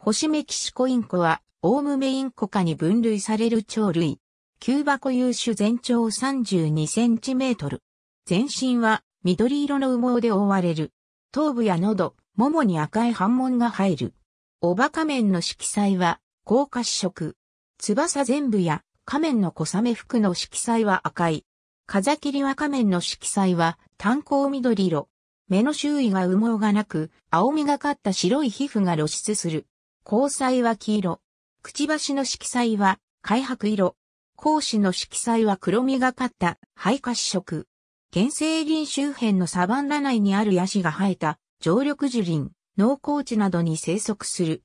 星メキシコインコは、オウムメインコ科に分類される鳥類。キューバ固有種全長32センチメートル。全身は緑色の羽毛で覆われる。頭部や喉、ももに赤い斑紋が入る。バカ仮面の色彩は、高褐色。翼全部や仮面の小雨服の色彩は赤い。風切りは仮面の色彩は炭鉱緑色。目の周囲が羽毛がなく、青みがかった白い皮膚が露出する。交彩は黄色。くちばしの色彩は灰白色。講子の色彩は黒みがかった灰褐色。原生林周辺のサバンナ内にあるヤシが生えた常緑樹林、農耕地などに生息する。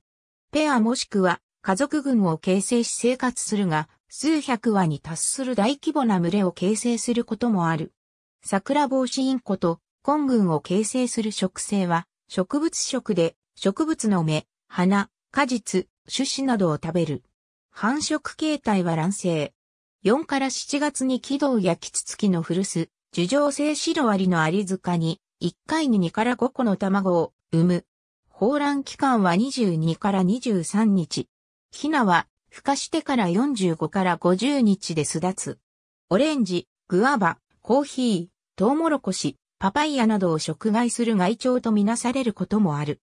ペアもしくは家族群を形成し生活するが、数百羽に達する大規模な群れを形成することもある。桜帽子インコと根群を形成する植生は植物食で植物の芽、花、果実、種子などを食べる。繁殖形態は卵生。4から7月に軌道やキツツキの古巣、樹状性シロアリのアリ塚に、1回に2から5個の卵を産む。放卵期間は22から23日。ヒナは、孵化してから45から50日で巣立つ。オレンジ、グアバ、コーヒー、トウモロコシ、パパイヤなどを食害する害鳥とみなされることもある。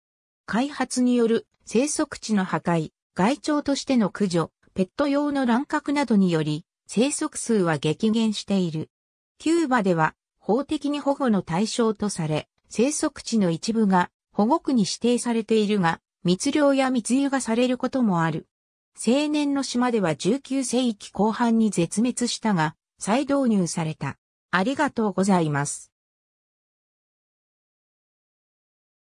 開発による生息地の破壊、害鳥としての駆除、ペット用の乱獲などにより、生息数は激減している。キューバでは、法的に保護の対象とされ、生息地の一部が保護区に指定されているが、密漁や密輸がされることもある。青年の島では19世紀後半に絶滅したが、再導入された。ありがとうございます。